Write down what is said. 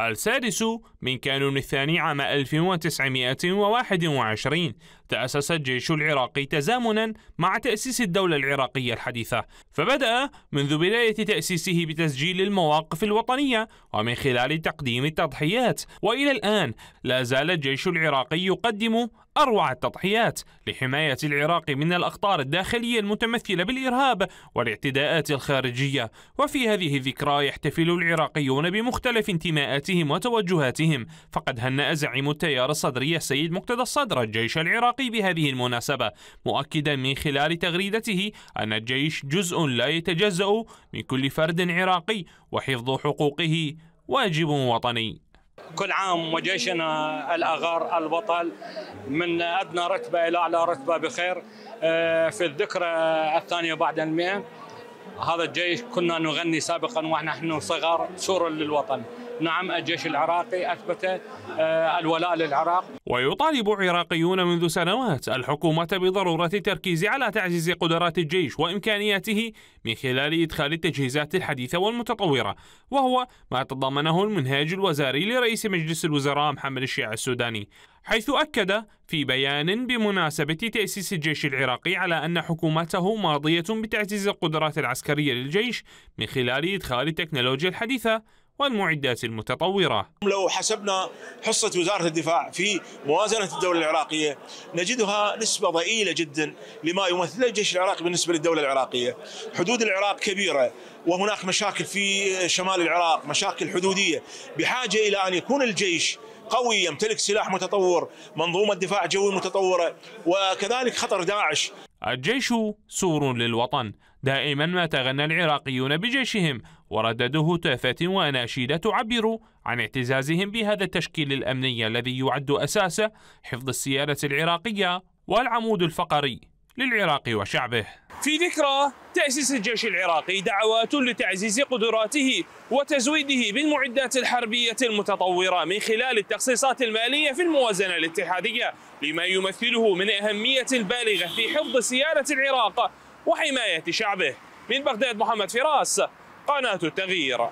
السادس من كانون الثاني عام 1921 تأسس الجيش العراقي تزامنا مع تأسيس الدولة العراقية الحديثة فبدأ منذ بداية تأسيسه بتسجيل المواقف الوطنية ومن خلال تقديم التضحيات وإلى الآن لا زال الجيش العراقي يقدم أروع التضحيات لحماية العراق من الأخطار الداخلية المتمثلة بالإرهاب والاعتداءات الخارجية وفي هذه الذكرى يحتفل العراقيون بمختلف انتماءاتهم وتوجهاتهم فقد هنأ زعيم التيار الصدري السيد مقتدى الصدر الجيش العراقي الاتفاق بهذه المناسبة مؤكدا من خلال تغريدته أن الجيش جزء لا يتجزأ من كل فرد عراقي وحفظ حقوقه واجب وطني كل عام وجيشنا الأغار البطل من أدنى رتبة إلى أعلى رتبة بخير آه، في الذكرى الثانية بعد المئة هذا الجيش كنا نغني سابقا ونحن صغار سورا للوطن نعم الجيش العراقي أثبت آه، الولاء للعراق ويطالب عراقيون منذ سنوات الحكومة بضرورة التركيز على تعزيز قدرات الجيش وإمكانياته من خلال إدخال التجهيزات الحديثة والمتطورة وهو ما تضمنه المنهاج الوزاري لرئيس مجلس الوزراء محمد الشيع السوداني حيث أكد في بيان بمناسبة تأسيس الجيش العراقي على أن حكومته ماضية بتعزيز القدرات العسكرية للجيش من خلال إدخال التكنولوجيا الحديثة والمعدات المتطورة لو حسبنا حصة وزارة الدفاع في موازنة الدولة العراقية نجدها نسبة ضئيلة جدا لما يمثله الجيش العراقي بالنسبة للدولة العراقية حدود العراق كبيرة وهناك مشاكل في شمال العراق مشاكل حدودية بحاجة إلى أن يكون الجيش قوي يمتلك سلاح متطور منظومة دفاع جوي متطورة وكذلك خطر داعش الجيش سور للوطن دائما ما تغنى العراقيون بجيشهم وردده تافات وأناشيد تعبر عن اعتزازهم بهذا التشكيل الأمني الذي يعد أساسه حفظ السيادة العراقية والعمود الفقري للعراق وشعبه في ذكرى تأسيس الجيش العراقي دعوات لتعزيز قدراته وتزويده بالمعدات الحربية المتطورة من خلال التخصيصات المالية في الموازنة الاتحادية لما يمثله من أهمية بالغة في حفظ سيادة العراق وحماية شعبه من بغداد محمد فراس قناة التغيير